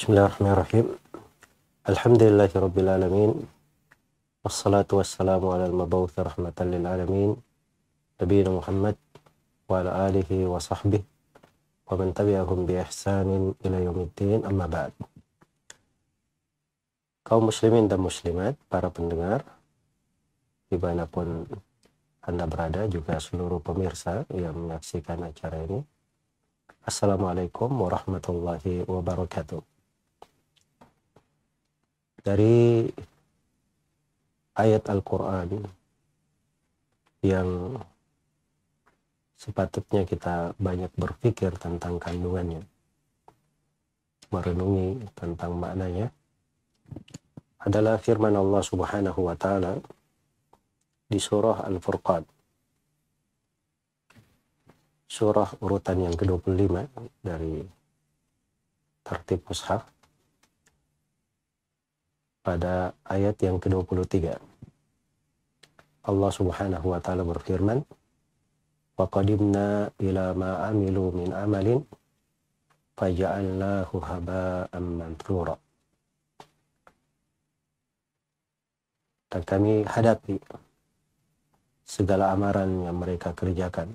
Bismillahirrahmanirrahim. Alhamdulillahi rabbil alamin. Wassalatu wassalamu ala al-mabawth rahmatan lil alamin. Nabi Muhammad wa ala alihi wa sahbihi wa man tabi'ahum bi ihsanin ila yaumiddin amma ba'd. Kaum muslimin dan muslimat, para pendengar di dimanapun anda berada juga seluruh pemirsa yang menyaksikan acara ini. Assalamualaikum warahmatullahi wabarakatuh dari ayat Al-Quran yang sepatutnya kita banyak berpikir tentang kandungannya merenungi tentang maknanya adalah firman Allah Subhanahu wa taala di surah Al-Furqan surah urutan yang ke-25 dari tertib mushaf pada ayat yang ke-23. Allah Subhanahu wa taala berfirman, "Wa qadimna ila ma amilu min amalin faja'alnahu haba'an manthura." Dan kami hadapi segala amaran yang mereka kerjakan.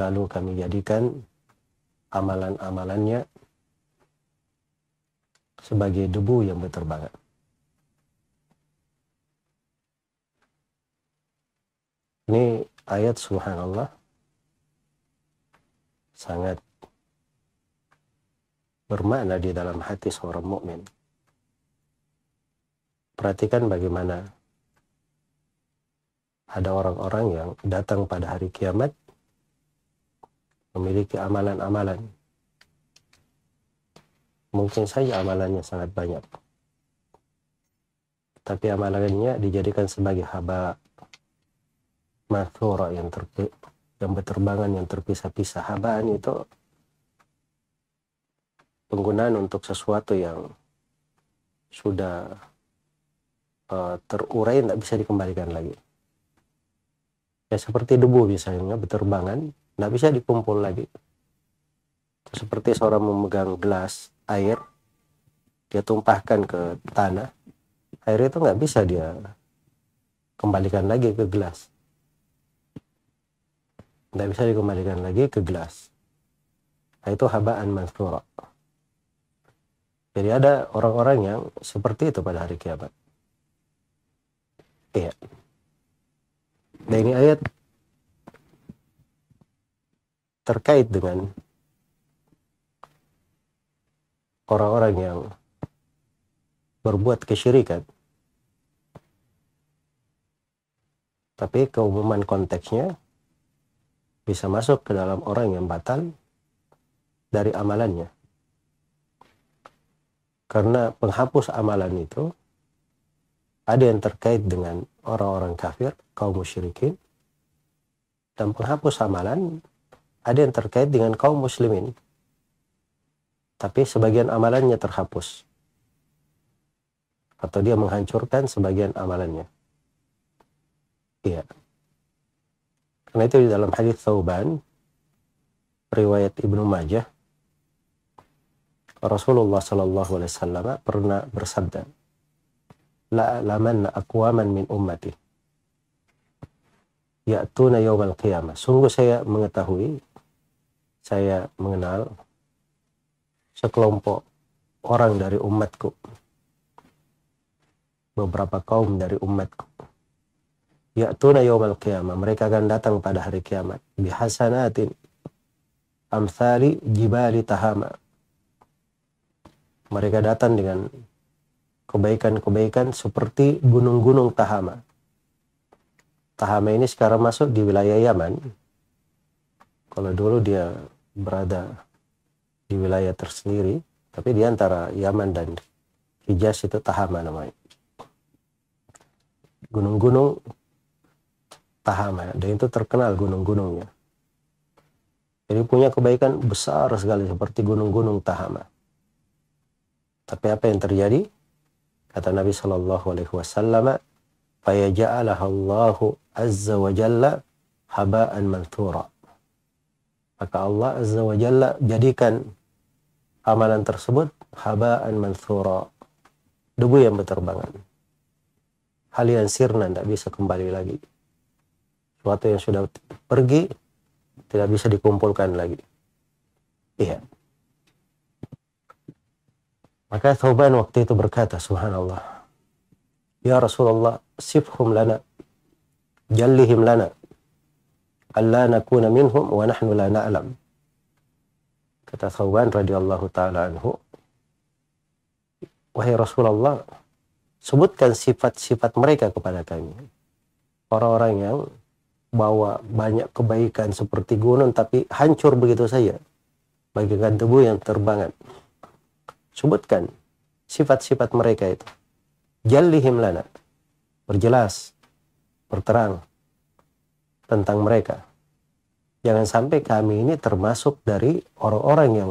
Lalu kami jadikan amalan-amalannya sebagai debu yang berterbangan. Ini ayat subhanallah sangat bermakna di dalam hati seorang mukmin. Perhatikan bagaimana ada orang-orang yang datang pada hari kiamat memiliki amalan-amalan mungkin saja amalannya sangat banyak tapi amalannya dijadikan sebagai haba mathura yang terpi yang berterbangan yang terpisah-pisah habaan itu penggunaan untuk sesuatu yang sudah uh, terurai tidak bisa dikembalikan lagi ya seperti debu misalnya berterbangan tidak bisa dikumpul lagi seperti seorang memegang gelas air dia tumpahkan ke tanah air itu nggak bisa dia kembalikan lagi ke gelas nggak bisa dikembalikan lagi ke gelas nah, itu habaan mansura jadi ada orang-orang yang seperti itu pada hari kiamat iya nah ini ayat terkait dengan orang-orang yang berbuat kesyirikan. Tapi keumuman konteksnya bisa masuk ke dalam orang yang batal dari amalannya. Karena penghapus amalan itu ada yang terkait dengan orang-orang kafir, kaum musyrikin, dan penghapus amalan ada yang terkait dengan kaum muslimin, tapi sebagian amalannya terhapus atau dia menghancurkan sebagian amalannya. Iya. Karena itu di dalam hadis Thauban riwayat Ibnu Majah Rasulullah Shallallahu Alaihi Wasallam pernah bersabda, "La laman akwaman min ummati." na yawmal qiyamah. Sungguh saya mengetahui, saya mengenal sekelompok orang dari umatku beberapa kaum dari umatku ya'tuna yawmal qiyamah mereka akan datang pada hari kiamat bihasanatin amsari jibali tahama mereka datang dengan kebaikan-kebaikan seperti gunung-gunung Tahama. Tahama ini sekarang masuk di wilayah Yaman. Kalau dulu dia berada di wilayah tersendiri, tapi di antara Yaman dan Hijaz itu Tahama namanya. Gunung-gunung Tahama, dan itu terkenal gunung-gunungnya. Jadi punya kebaikan besar sekali seperti gunung-gunung Tahama. Tapi apa yang terjadi? Kata Nabi Shallallahu Alaihi Wasallam, Allah azza wa jalla haba'an manthura." Maka Allah azza wa jalla jadikan amalan tersebut habaan mansura debu yang berterbangan hal yang sirna tidak bisa kembali lagi suatu yang sudah pergi tidak bisa dikumpulkan lagi iya maka Thauban waktu itu berkata subhanallah ya Rasulullah sifhum lana jallihim lana alla nakuna minhum wa nahnu la na'lam Kata Thawban radhiyallahu taala anhu, "Wahai Rasulullah, sebutkan sifat-sifat mereka kepada kami." Orang-orang yang bawa banyak kebaikan seperti gunung tapi hancur begitu saja. Bagaikan debu yang terbangan. Sebutkan sifat-sifat mereka itu. Jallihim lana. Berjelas, berterang tentang mereka Jangan sampai kami ini termasuk dari orang-orang yang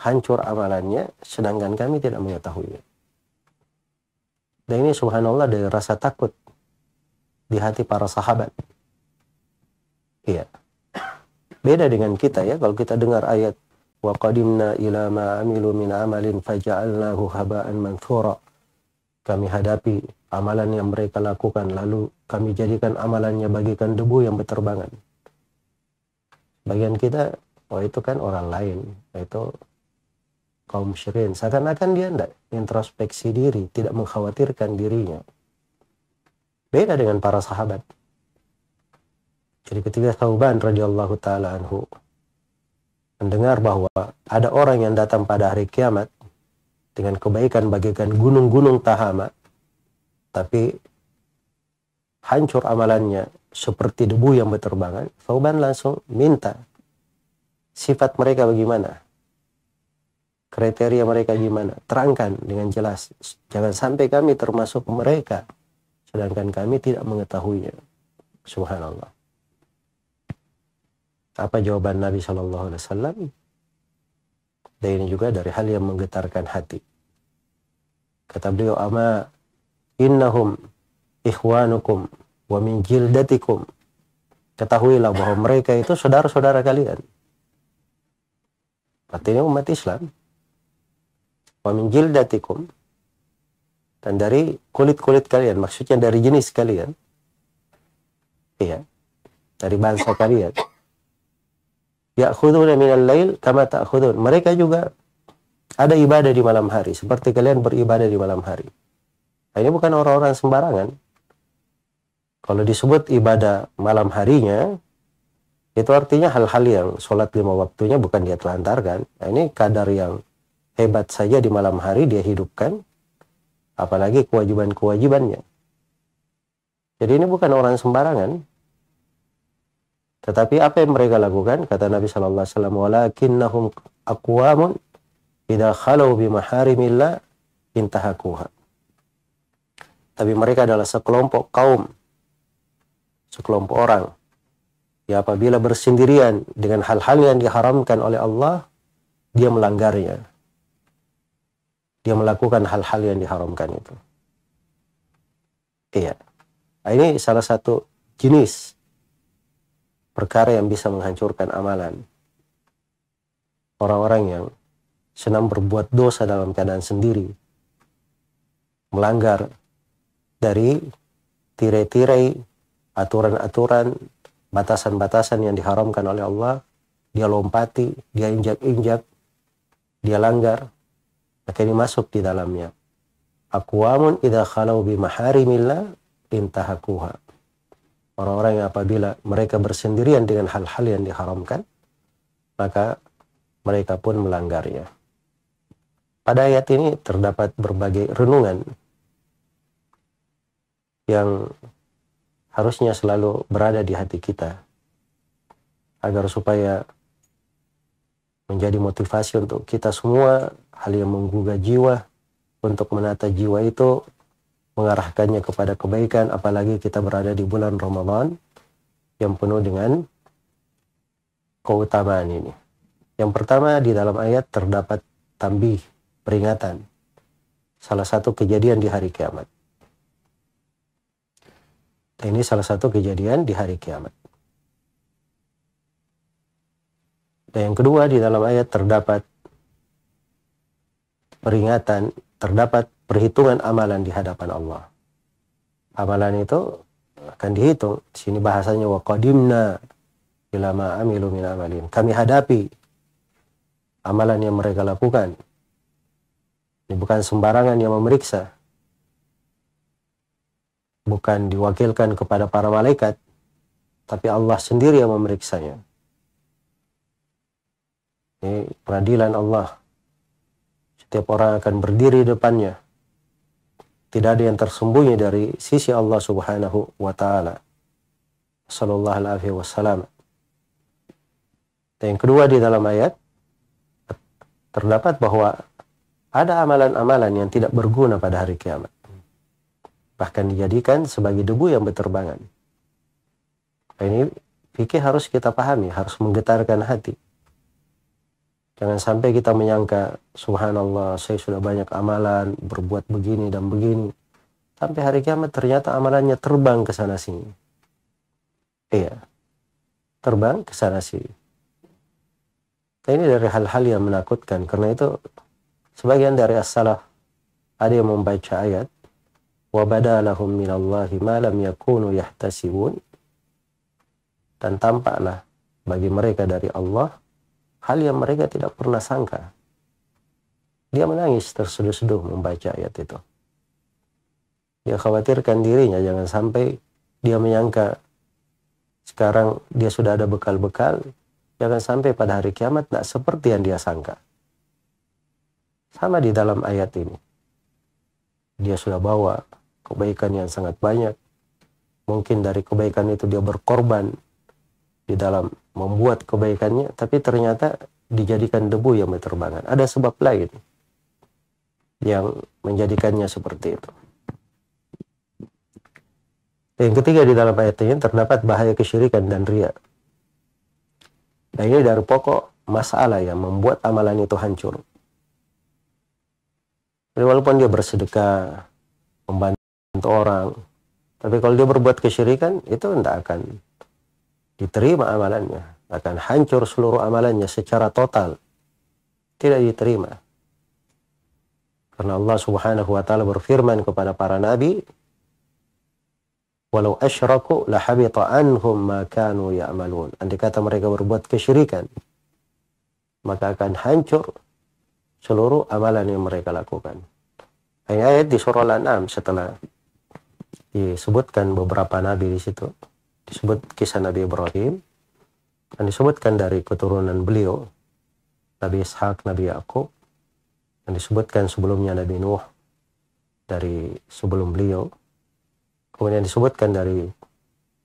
hancur amalannya, sedangkan kami tidak mengetahuinya. Dan ini subhanallah dari rasa takut di hati para sahabat. Iya. Beda dengan kita ya, kalau kita dengar ayat wa qadimna ila ma amilu min amalin faja'alnahu haba'an manthura. Kami hadapi amalan yang mereka lakukan lalu kami jadikan amalannya bagikan debu yang berterbangan bagian kita oh itu kan orang lain itu kaum syirin. seakan-akan dia tidak introspeksi diri tidak mengkhawatirkan dirinya beda dengan para sahabat jadi ketika Tauban radhiyallahu taala anhu mendengar bahwa ada orang yang datang pada hari kiamat dengan kebaikan bagikan gunung-gunung Tahama tapi hancur amalannya seperti debu yang berterbangan, Fauban langsung minta sifat mereka bagaimana, kriteria mereka gimana, terangkan dengan jelas. Jangan sampai kami termasuk mereka, sedangkan kami tidak mengetahuinya. Subhanallah. Apa jawaban Nabi saw Dan ini juga dari hal yang menggetarkan hati. Kata beliau, "Ama innahum ikhwanukum wa min jildatikum ketahuilah bahwa mereka itu saudara-saudara kalian artinya umat Islam wa min jildatikum dan dari kulit-kulit kalian maksudnya dari jenis kalian iya dari bangsa kalian ya'khuduna minal lail kama ta'khudun mereka juga ada ibadah di malam hari seperti kalian beribadah di malam hari nah, ini bukan orang-orang sembarangan kalau disebut ibadah malam harinya, itu artinya hal-hal yang sholat lima waktunya bukan dia telantarkan. Nah, ini kadar yang hebat saja di malam hari dia hidupkan, apalagi kewajiban-kewajibannya. Jadi ini bukan orang sembarangan. Tetapi apa yang mereka lakukan? Kata Nabi Shallallahu Alaihi Wasallam, "Walakinnahum akwamun idha khalau bimaharimillah intahakuha." Tapi mereka adalah sekelompok kaum sekelompok orang. Ya apabila bersendirian dengan hal-hal yang diharamkan oleh Allah, dia melanggarnya. Dia melakukan hal-hal yang diharamkan itu. Iya. Nah, ini salah satu jenis perkara yang bisa menghancurkan amalan. Orang-orang yang senang berbuat dosa dalam keadaan sendiri, melanggar dari tirai-tirai aturan-aturan, batasan-batasan yang diharamkan oleh Allah, dia lompati, dia injak-injak, dia langgar, maka ini masuk di dalamnya. akuamun idha khalau bimaharimillah intahakuha. Orang-orang yang apabila mereka bersendirian dengan hal-hal yang diharamkan, maka mereka pun melanggarnya. Pada ayat ini terdapat berbagai renungan yang harusnya selalu berada di hati kita agar supaya menjadi motivasi untuk kita semua hal yang menggugah jiwa untuk menata jiwa itu mengarahkannya kepada kebaikan apalagi kita berada di bulan Ramadan yang penuh dengan keutamaan ini. Yang pertama di dalam ayat terdapat tambih peringatan salah satu kejadian di hari kiamat ini salah satu kejadian di hari kiamat. Dan yang kedua di dalam ayat terdapat peringatan, terdapat perhitungan amalan di hadapan Allah. Amalan itu akan dihitung. Di sini bahasanya waqadimna ila ma amilu min amalin. Kami hadapi amalan yang mereka lakukan. Ini bukan sembarangan yang memeriksa bukan diwakilkan kepada para malaikat, tapi Allah sendiri yang memeriksanya. Ini peradilan Allah. Setiap orang akan berdiri depannya. Tidak ada yang tersembunyi dari sisi Allah Subhanahu wa taala. Sallallahu alaihi wasallam. yang kedua di dalam ayat terdapat bahwa ada amalan-amalan yang tidak berguna pada hari kiamat bahkan dijadikan sebagai debu yang berterbangan. Nah, ini fikih harus kita pahami, harus menggetarkan hati. Jangan sampai kita menyangka, subhanallah, saya sudah banyak amalan, berbuat begini dan begini. Sampai hari kiamat ternyata amalannya terbang ke sana sini. Iya. Terbang ke sana sini. Nah, ini dari hal-hal yang menakutkan. Karena itu, sebagian dari as-salaf, ada yang membaca ayat, وَبَدَا لَهُمْ مِنَ اللَّهِ مَا yahtasibun dan tampaklah bagi mereka dari Allah hal yang mereka tidak pernah sangka. Dia menangis terseduh-seduh membaca ayat itu. Dia khawatirkan dirinya jangan sampai dia menyangka sekarang dia sudah ada bekal-bekal, jangan sampai pada hari kiamat tidak seperti yang dia sangka. Sama di dalam ayat ini. Dia sudah bawa kebaikan yang sangat banyak. Mungkin dari kebaikan itu dia berkorban di dalam membuat kebaikannya, tapi ternyata dijadikan debu yang berterbangan. Ada sebab lain yang menjadikannya seperti itu. Yang ketiga di dalam ayat ini terdapat bahaya kesyirikan dan ria. nah ini dari pokok masalah yang membuat amalan itu hancur. walaupun dia bersedekah, membantu untuk orang. Tapi kalau dia berbuat kesyirikan, itu tidak akan diterima amalannya. Akan hancur seluruh amalannya secara total. Tidak diterima. Karena Allah subhanahu wa ta'ala berfirman kepada para nabi, Walau asyraku lahabita anhum ma kanu ya'malun. Andai kata mereka berbuat kesyirikan, maka akan hancur seluruh amalan yang mereka lakukan. ayat di surah Al-An'am setelah disebutkan beberapa nabi di situ. Disebut kisah Nabi Ibrahim dan disebutkan dari keturunan beliau Nabi Ishak, Nabi Yakub dan disebutkan sebelumnya Nabi Nuh dari sebelum beliau. Kemudian disebutkan dari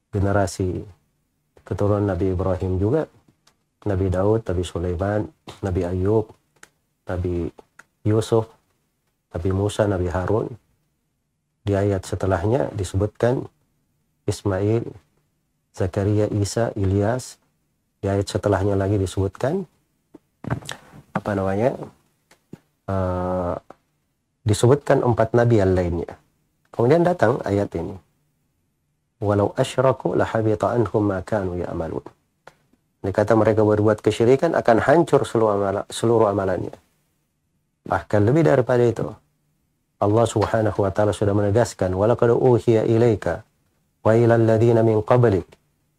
generasi keturunan Nabi Ibrahim juga Nabi Daud, Nabi Sulaiman, Nabi Ayub, Nabi Yusuf, Nabi Musa, Nabi Harun, di ayat setelahnya disebutkan Ismail, Zakaria, Isa, Ilyas. Di ayat setelahnya lagi disebutkan apa namanya? Uh, disebutkan empat nabi yang lainnya. Kemudian datang ayat ini. Walau asyraku lahabita anhum ma kanu ya'malun. Dikata mereka berbuat kesyirikan akan hancur seluruh, amal, seluruh amalannya. Bahkan lebih daripada itu Allah Subhanahu wa taala sudah menegaskan walaqad uhiya ilaika wa ilal ladzina min qablik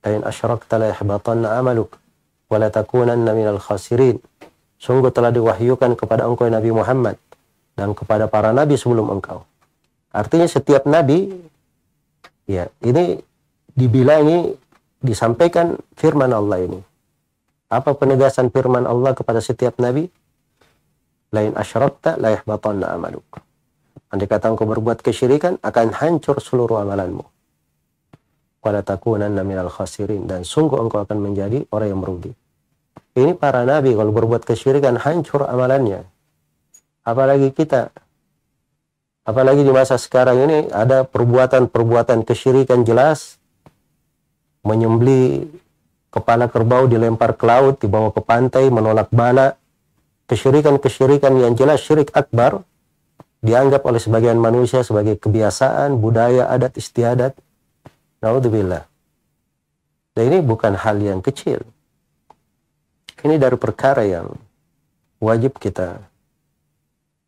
ain asyrakta la yahbatanna amaluk wa la takunanna minal khasirin sungguh telah diwahyukan kepada engkau Nabi Muhammad dan kepada para nabi sebelum engkau artinya setiap nabi ya ini dibilangi disampaikan firman Allah ini apa penegasan firman Allah kepada setiap nabi lain asyrakta la yahbatanna amaluk Andai kata engkau berbuat kesyirikan, akan hancur seluruh amalanmu. Wala takunanna minal khasirin. Dan sungguh engkau akan menjadi orang yang merugi. Ini para nabi kalau berbuat kesyirikan, hancur amalannya. Apalagi kita. Apalagi di masa sekarang ini ada perbuatan-perbuatan kesyirikan jelas. Menyembeli kepala kerbau dilempar ke laut, dibawa ke pantai, menolak bala. Kesyirikan-kesyirikan yang jelas syirik akbar dianggap oleh sebagian manusia sebagai kebiasaan, budaya, adat, istiadat. Naudzubillah. Dan ini bukan hal yang kecil. Ini dari perkara yang wajib kita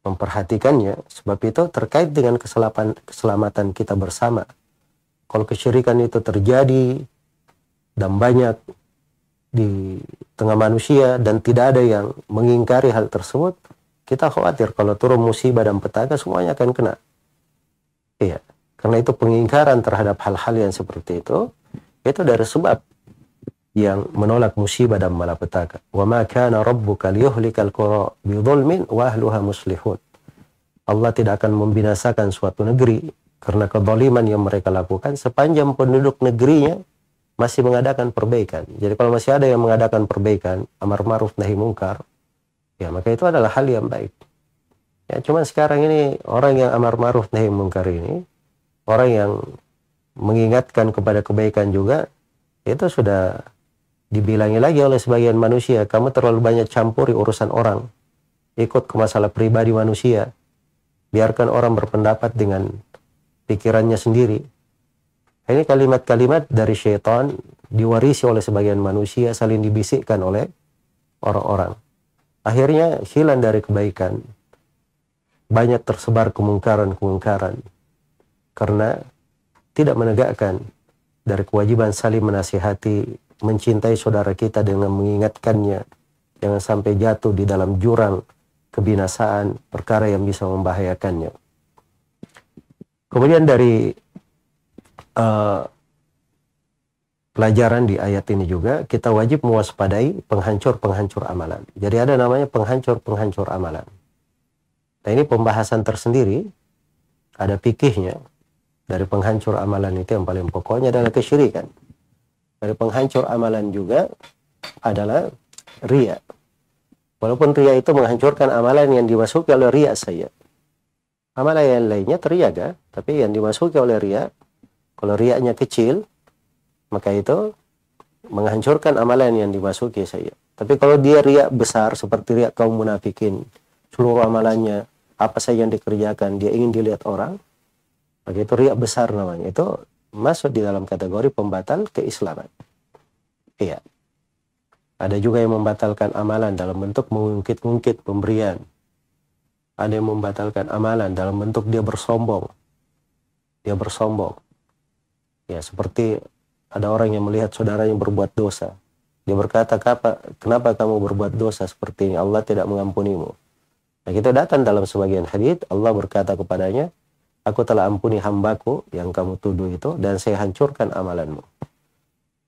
memperhatikannya. Sebab itu terkait dengan keselapan, keselamatan kita bersama. Kalau kesyirikan itu terjadi dan banyak di tengah manusia dan tidak ada yang mengingkari hal tersebut, kita khawatir kalau turun musibah dan petaka semuanya akan kena. Iya. Karena itu pengingkaran terhadap hal-hal yang seperti itu, itu dari sebab yang menolak musibah dan malapetaka. Wa ma kana rabbuka liyuhlikal qura bi dhulmin wa ahluha muslihun. Allah tidak akan membinasakan suatu negeri karena kedoliman yang mereka lakukan sepanjang penduduk negerinya masih mengadakan perbaikan. Jadi kalau masih ada yang mengadakan perbaikan, amar ma'ruf nahi mungkar, ya maka itu adalah hal yang baik ya cuman sekarang ini orang yang amar ma'ruf nahi mungkar ini orang yang mengingatkan kepada kebaikan juga itu sudah dibilangi lagi oleh sebagian manusia kamu terlalu banyak campuri urusan orang ikut ke masalah pribadi manusia biarkan orang berpendapat dengan pikirannya sendiri ini kalimat-kalimat dari syaitan diwarisi oleh sebagian manusia saling dibisikkan oleh orang-orang Akhirnya hilang dari kebaikan. Banyak tersebar kemungkaran-kemungkaran. Karena tidak menegakkan dari kewajiban saling menasihati, mencintai saudara kita dengan mengingatkannya. Jangan sampai jatuh di dalam jurang kebinasaan, perkara yang bisa membahayakannya. Kemudian dari eh, pelajaran di ayat ini juga kita wajib mewaspadai penghancur-penghancur amalan. Jadi ada namanya penghancur-penghancur amalan. Nah ini pembahasan tersendiri, ada pikihnya dari penghancur amalan itu yang paling pokoknya adalah kesyirikan. Dari penghancur amalan juga adalah ria. Walaupun ria itu menghancurkan amalan yang dimasuki oleh ria saya. Amalan yang lainnya teriaga, tapi yang dimasuki oleh ria, kalau riaknya kecil, maka itu menghancurkan amalan yang dimasuki saya. Tapi kalau dia riak besar seperti riak kaum munafikin, seluruh amalannya apa saja yang dikerjakan dia ingin dilihat orang, maka itu riak besar namanya. Itu masuk di dalam kategori pembatal keislaman. Iya. Ada juga yang membatalkan amalan dalam bentuk mengungkit-ungkit pemberian. Ada yang membatalkan amalan dalam bentuk dia bersombong. Dia bersombong. Ya, seperti ada orang yang melihat saudaranya berbuat dosa. Dia berkata, kenapa kamu berbuat dosa seperti ini? Allah tidak mengampunimu. Nah, kita datang dalam sebagian hadith, Allah berkata kepadanya, aku telah ampuni hambaku yang kamu tuduh itu dan saya hancurkan amalanmu.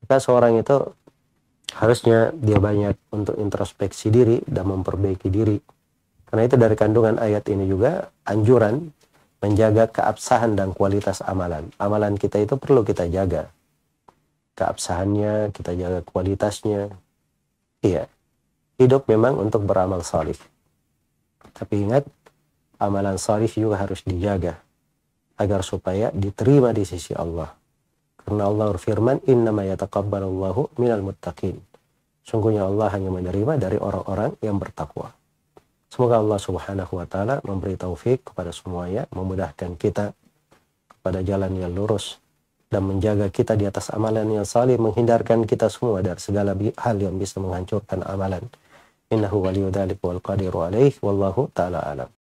Maka seorang itu harusnya dia banyak untuk introspeksi diri dan memperbaiki diri. Karena itu dari kandungan ayat ini juga anjuran menjaga keabsahan dan kualitas amalan. Amalan kita itu perlu kita jaga keabsahannya, kita jaga kualitasnya. Iya, hidup memang untuk beramal salih. Tapi ingat, amalan salih juga harus dijaga agar supaya diterima di sisi Allah. Karena Allah berfirman, Innama yataqabbalallahu minal muttaqin. Sungguhnya Allah hanya menerima dari orang-orang yang bertakwa. Semoga Allah subhanahu wa ta'ala memberi taufik kepada semuanya, memudahkan kita kepada jalan yang lurus, dan menjaga kita di atas amalan yang salih menghindarkan kita semua dari segala hal yang bisa menghancurkan amalan innahu waliyudzalik walqadiru alaihi wallahu taala alam